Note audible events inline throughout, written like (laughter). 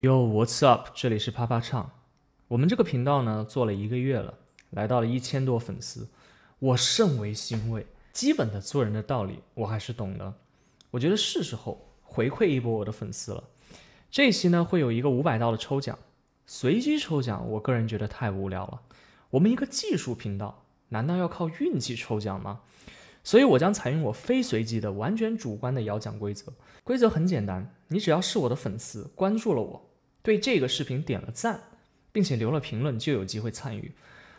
Yo，What's up？这里是啪啪唱。我们这个频道呢做了一个月了，来到了一千多粉丝，我甚为欣慰。基本的做人的道理我还是懂的。我觉得是时候回馈一波我的粉丝了。这期呢会有一个五百道的抽奖，随机抽奖，我个人觉得太无聊了。我们一个技术频道，难道要靠运气抽奖吗？所以我将采用我非随机的、完全主观的摇奖规则。规则很简单，你只要是我的粉丝，关注了我。对这个视频点了赞，并且留了评论，就有机会参与。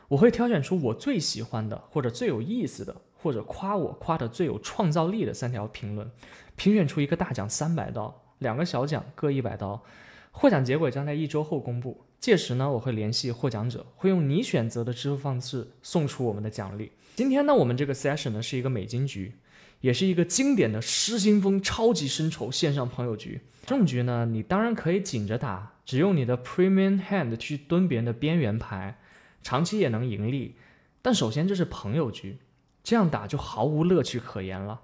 我会挑选出我最喜欢的，或者最有意思的，或者夸我夸的最有创造力的三条评论，评选出一个大奖三百刀，两个小奖各一百刀。获奖结果将在一周后公布，届时呢，我会联系获奖者，会用你选择的支付方式送出我们的奖励。今天呢，我们这个 session 呢是一个美金局。也是一个经典的失心疯超级深仇线上朋友局，这种局呢，你当然可以紧着打，只用你的 premium hand 去蹲别人的边缘牌，长期也能盈利。但首先这是朋友局，这样打就毫无乐趣可言了。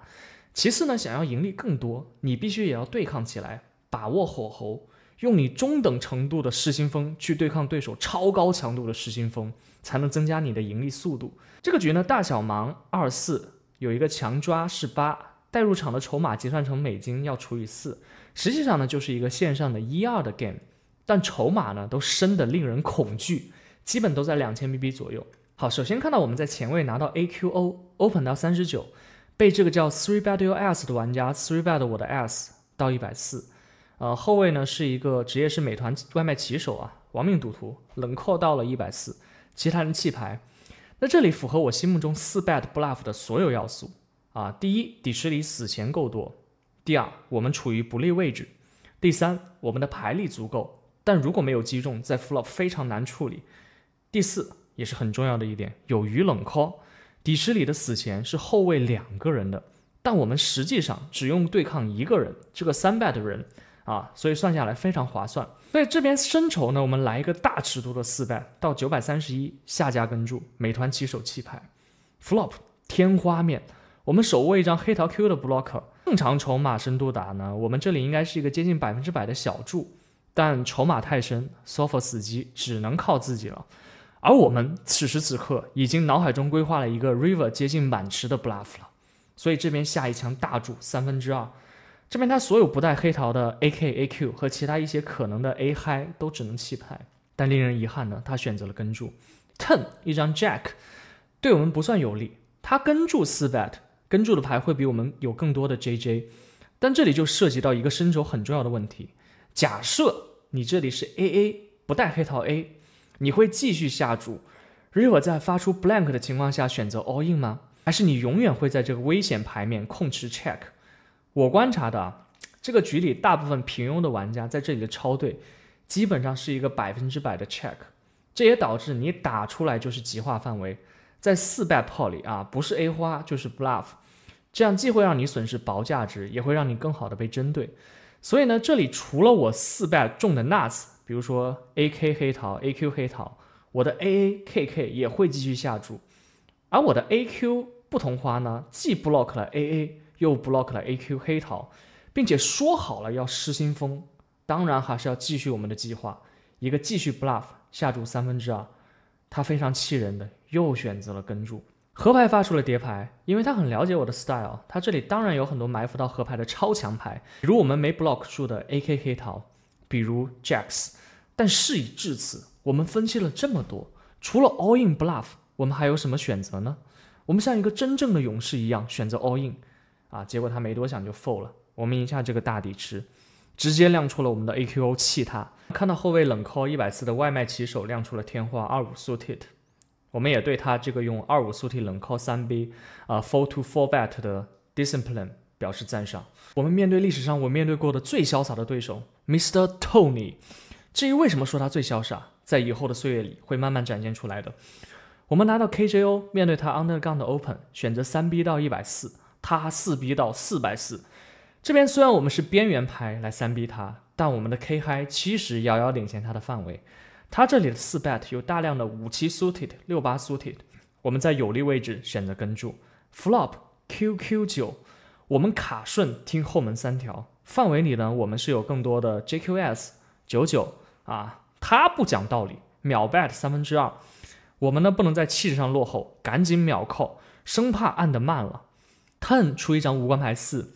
其次呢，想要盈利更多，你必须也要对抗起来，把握火候，用你中等程度的失心疯去对抗对手超高强度的失心疯，才能增加你的盈利速度。这个局呢，大小盲二四。有一个强抓是八，代入场的筹码结算成美金要除以四，实际上呢就是一个线上的一二的 game，但筹码呢都深的令人恐惧，基本都在两千 BB 左右。好，首先看到我们在前位拿到 A Q O Open 到三十九，被这个叫 Three Bad Your Ass 的玩家 Three Bad 我的 Ass 到一百四，呃后卫呢是一个职业是美团外卖骑手啊，亡命赌徒，冷扩到了一百四，其他人弃牌。那这里符合我心目中四 bet bluff 的所有要素啊！第一，底池里死钱够多；第二，我们处于不利位置；第三，我们的牌力足够，但如果没有击中，在 flop 非常难处理；第四，也是很重要的一点，有鱼冷 call。底池里的死钱是后卫两个人的，但我们实际上只用对抗一个人，这个三 bet 的人。啊，所以算下来非常划算。所以这边深筹呢，我们来一个大尺度的四 b 到九百三十一下家跟注。美团起手弃牌，flop 天花面，我们手握一张黑桃 Q 的 block。正常筹码深度打呢，我们这里应该是一个接近百分之百的小注，但筹码太深 s o f a 死机，只能靠自己了。而我们此时此刻已经脑海中规划了一个 river 接近满池的 bluff 了，所以这边下一枪大注三分之二。这边他所有不带黑桃的 A K A Q 和其他一些可能的 A h i 都只能弃牌，但令人遗憾呢，他选择了跟注。Ten 一张 Jack，对我们不算有利。他跟注四 bet，跟注的牌会比我们有更多的 JJ。但这里就涉及到一个伸手很重要的问题：假设你这里是 A A 不带黑桃 A，你会继续下注？River 在发出 Blank 的情况下选择 All In 吗？还是你永远会在这个危险牌面控制 Check？我观察的啊，这个局里大部分平庸的玩家在这里的超对，基本上是一个百分之百的 check，这也导致你打出来就是极化范围，在四 bet 里啊，不是 a 花就是 bluff，这样既会让你损失薄价值，也会让你更好的被针对。所以呢，这里除了我四 bet 中的 nuts，比如说 ak 黑桃 aq 黑桃，我的 aakk 也会继续下注，而我的 aq 不同花呢，既 block 了 aa。又 block 了 AQ 黑桃，并且说好了要失心疯，当然还是要继续我们的计划。一个继续 bluff 下注三分之二，他非常气人的又选择了跟注。河牌发出了叠牌，因为他很了解我的 style，他这里当然有很多埋伏到河牌的超强牌，比如我们没 block 住的 AK 黑桃，比如 Jacks。但事已至此，我们分析了这么多，除了 all in bluff，我们还有什么选择呢？我们像一个真正的勇士一样选择 all in。啊！结果他没多想就 fold 了。我们赢下这个大底池，直接亮出了我们的 A Q O 气他。看到后卫冷 call 一百四的外卖骑手亮出了天花二五 suitet，我们也对他这个用二五 suitet 冷 call 三 B，啊 four to four bet 的 discipline 表示赞赏。我们面对历史上我面对过的最潇洒的对手 Mr Tony。至于为什么说他最潇洒，在以后的岁月里会慢慢展现出来的。我们拿到 K J O 面对他 under gun 的 open，选择三 B 到一百四。他四逼到四百四，这边虽然我们是边缘牌来三逼他，但我们的 K 嗨其实遥遥领先他的范围。他这里的四 bet 有大量的五七 suited、六八 suited，我们在有利位置选择跟注。Flop QQ 九，我们卡顺听后门三条范围里呢，我们是有更多的 JQs、九九啊。他不讲道理，秒 bet 三分之二，我们呢不能在气势上落后，赶紧秒扣，生怕按的慢了。Ten 出一张无关牌四，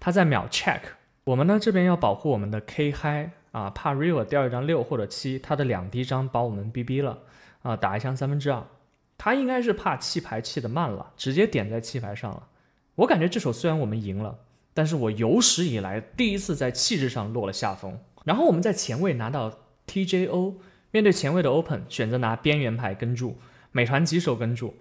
他在秒 check，我们呢这边要保护我们的 K high 啊，怕 river 掉一张六或者七，他的两滴张把我们 BB 了啊，打一枪三分之二。他应该是怕弃牌弃的慢了，直接点在弃牌上了。我感觉这手虽然我们赢了，但是我有史以来第一次在气质上落了下风。然后我们在前位拿到 TJO，面对前位的 Open 选择拿边缘牌跟住，美团几手跟住。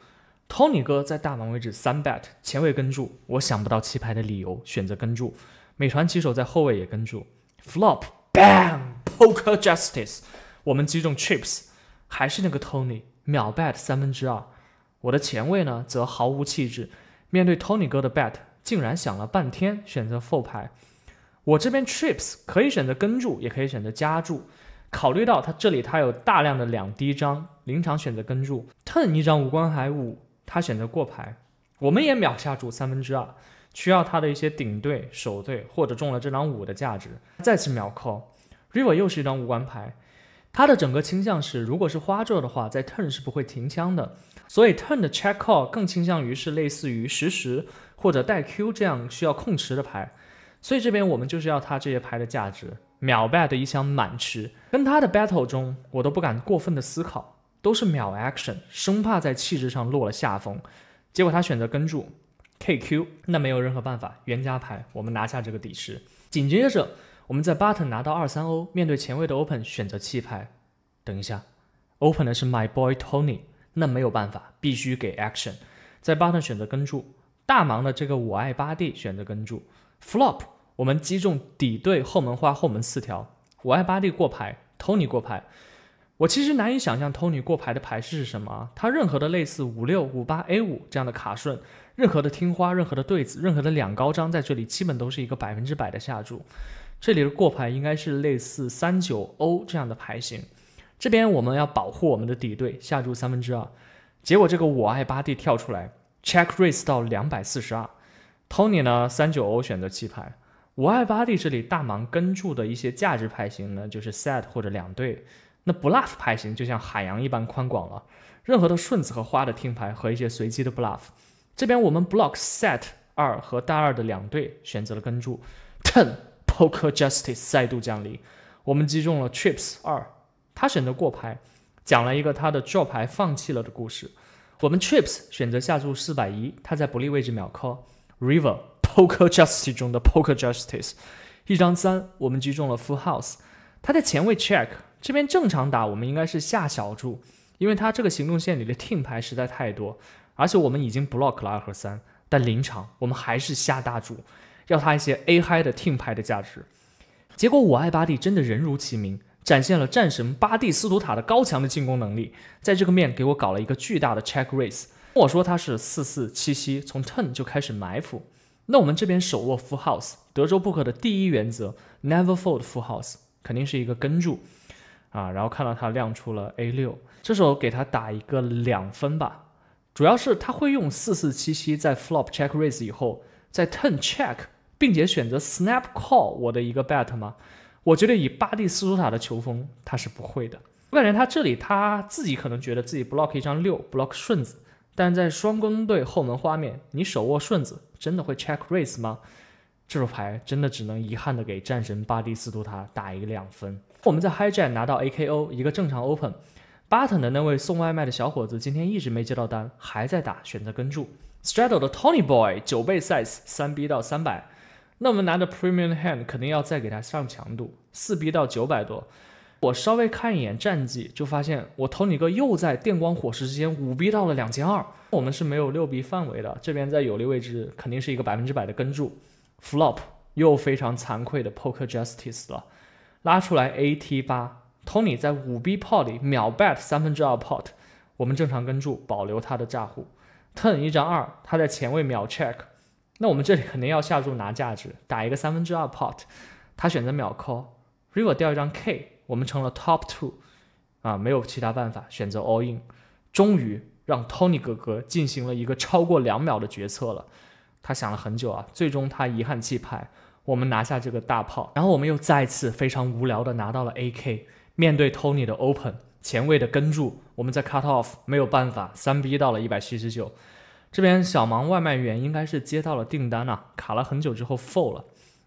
Tony 哥在大门位置三 bet，前卫跟注。我想不到弃牌的理由，选择跟注。美团骑手在后位也跟注。Flop Bam (laughs) Poker Justice，我们击中 trips，还是那个 Tony 秒 bet 三分之二。我的前卫呢则毫无气质，面对 Tony 哥的 bet，竟然想了半天选择 f 排。l 牌。我这边 trips 可以选择跟注，也可以选择加注。考虑到他这里他有大量的两低张，临场选择跟注。Turn 一张无关海五。他选择过牌，我们也秒下注三分之二，需要他的一些顶对、守对或者中了这张五的价值，再次秒扣。River 又是一张无关牌，他的整个倾向是，如果是花桌的话，在 Turn 是不会停枪的，所以 Turn 的 Check Call 更倾向于是类似于实时或者带 Q 这样需要控池的牌，所以这边我们就是要他这些牌的价值，秒 Bet 一枪满池，跟他的 Battle 中我都不敢过分的思考。都是秒 action，生怕在气质上落了下风，结果他选择跟住 KQ，那没有任何办法，冤家牌，我们拿下这个底池。紧接着我们在 button 拿到二三 O，面对前卫的 open 选择弃牌。等一下，open 的是 my boy Tony，那没有办法，必须给 action，在 button 选择跟住。大盲的这个我爱八弟选择跟住 flop，我们击中底对后门花后门四条，我爱八弟过牌，Tony 过牌。我其实难以想象 Tony 过牌的牌势是什么，他任何的类似五六五八 A 五这样的卡顺，任何的听花，任何的对子，任何的两高张在这里基本都是一个百分之百的下注。这里的过牌应该是类似三九 O 这样的牌型，这边我们要保护我们的底对下注三分之二，结果这个我爱八 D 跳出来 check raise 到两百四十二，Tony 呢三九 O 选择弃牌，我爱八 D 这里大盲跟注的一些价值牌型呢就是 set 或者两对。那 bluff 牌型就像海洋一般宽广了，任何的顺子和花的听牌和一些随机的 bluff。这边我们 block set 二和大二的两对选择了跟注。Ten Poker Justice 再度降临，我们击中了 trips 二，他选择过牌，讲了一个他的叫牌放弃了的故事。我们 trips 选择下注四百一，他在不利位置秒 call。River (laughs) Poker Justice 中的 Poker Justice，一张三，我们击中了 full house，他在前位 check。这边正常打，我们应该是下小注，因为他这个行动线里的听牌实在太多，而且我们已经 block 了二和三，但临场我们还是下大注，要他一些 A high 的听牌的价值。结果我爱巴蒂真的人如其名，展现了战神巴蒂斯图塔的高强的进攻能力，在这个面给我搞了一个巨大的 check race。我说他是四四七七，从 turn 就开始埋伏。那我们这边手握 full house，德州扑克的第一原则 never fold full house，肯定是一个跟注。啊，然后看到他亮出了 A 六，这时候给他打一个两分吧。主要是他会用四四七七在 flop check raise 以后，在 turn check，并且选择 snap call 我的一个 bet 吗？我觉得以巴蒂斯图塔的球风，他是不会的。我感觉他这里他自己可能觉得自己 block 一张六，block 顺子，但在双工队后门画面，你手握顺子真的会 check raise 吗？这手牌真的只能遗憾的给战神巴蒂斯图塔打一个两分。我们在 High Jack 拿到 AKO 一个正常 Open，Button 的那位送外卖的小伙子今天一直没接到单，还在打，选择跟注。Straddle 的 Tony Boy 九倍 size，三 B 到三百，那我们拿着 Premium Hand 肯定要再给他上强度，四 B 到九百多。我稍微看一眼战绩，就发现我 Tony 哥又在电光火石之间五 B 到了两千二。我们是没有六 B 范围的，这边在有利位置，肯定是一个百分之百的跟注。Flop 又非常惭愧的 Poker Justice 了。拉出来，A T 八，Tony 在五 B pot 里秒 bet 三分之二 pot，我们正常跟注，保留他的炸胡 t u r n 一张二，他在前位秒 check，那我们这里肯定要下注拿价值，打一个三分之二 pot，他选择秒 call，River 掉一张 K，我们成了 top two，啊，没有其他办法，选择 all in，终于让 Tony 哥哥进行了一个超过两秒的决策了，他想了很久啊，最终他遗憾弃牌。我们拿下这个大炮，然后我们又再次非常无聊的拿到了 AK。面对 Tony 的 Open，前卫的跟注，我们在 Cut Off 没有办法，三 B 到了一百七十九。这边小忙外卖员应该是接到了订单呐，卡了很久之后 f o l l 了。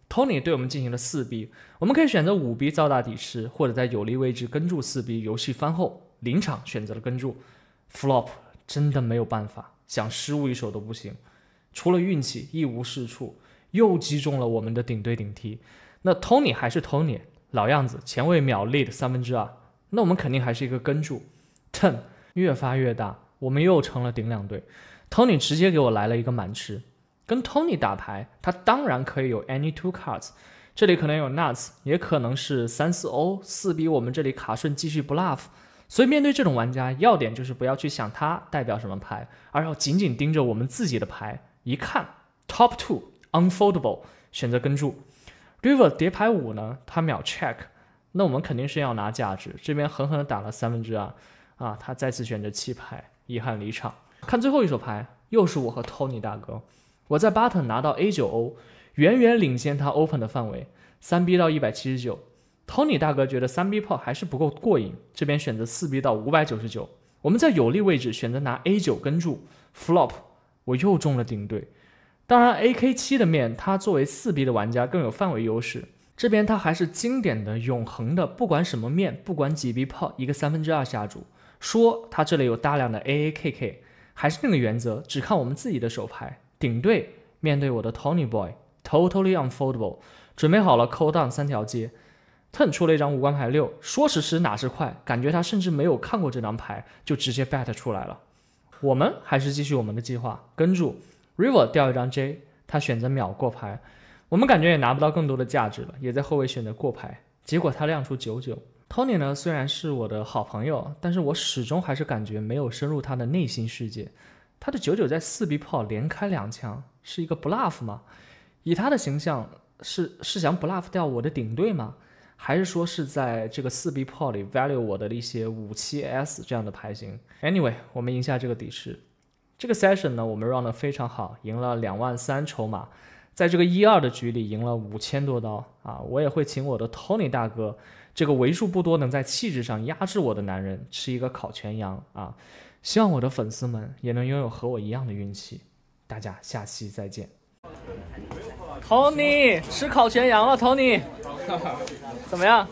Tony 对我们进行了四 B，我们可以选择五 B 造大底池，或者在有利位置跟注四 B。游戏翻后，临场选择了跟注。Flop 真的没有办法，想失误一手都不行，除了运气一无是处。又击中了我们的顶对顶踢。那 Tony 还是 Tony，老样子，前卫秒 lead 三分之二。那我们肯定还是一个跟注。Ten 越发越大，我们又成了顶两对。Tony 直接给我来了一个满吃。跟 Tony 打牌，他当然可以有 any two cards，这里可能有 nuts，也可能是三四 o 四比我们这里卡顺继续 bluff。所以面对这种玩家，要点就是不要去想他代表什么牌，而要紧紧盯着我们自己的牌。一看 top two。Unfoldable，选择跟注。River 叠牌五呢，他秒 check，那我们肯定是要拿价值，这边狠狠的打了三分之二。啊，他再次选择弃牌，遗憾离场。看最后一手牌，又是我和 Tony 大哥。我在巴特拿到 A 九 O，远远领先他 open 的范围，三 B 到一百七十九。Tony 大哥觉得三 B 炮还是不够过瘾，这边选择四 B 到五百九十九。我们在有利位置选择拿 A 九跟注。Flop 我又中了顶对。当然，A K 七的面，它作为四 B 的玩家更有范围优势。这边它还是经典的永恒的，不管什么面，不管几 B 炮，一个三分之二下注。说他这里有大量的 A A K K，还是那个原则，只看我们自己的手牌。顶对面对我的 Tony Boy，Totally Unfoldable，准备好了，Cold Down 三条街，Turn 出了一张无关牌六。说时迟，哪时快，感觉他甚至没有看过这张牌，就直接 Bet 出来了。我们还是继续我们的计划，跟住。River 掉一张 J，他选择秒过牌，我们感觉也拿不到更多的价值了，也在后卫选择过牌。结果他亮出九九。Tony 呢，虽然是我的好朋友，但是我始终还是感觉没有深入他的内心世界。他的九九在四 B 泡连开两枪，是一个 bluff 吗？以他的形象，是是想 bluff 掉我的顶队吗？还是说是在这个四 B 泡里 value 我的一些五七 s 这样的牌型？Anyway，我们赢下这个底池。这个 session 呢，我们 run 的非常好，赢了两万三筹码，在这个一二的局里赢了五千多刀啊！我也会请我的 Tony 大哥，这个为数不多能在气质上压制我的男人吃一个烤全羊啊！希望我的粉丝们也能拥有和我一样的运气，大家下期再见。Tony 吃烤全羊了，Tony，(laughs) 怎么样？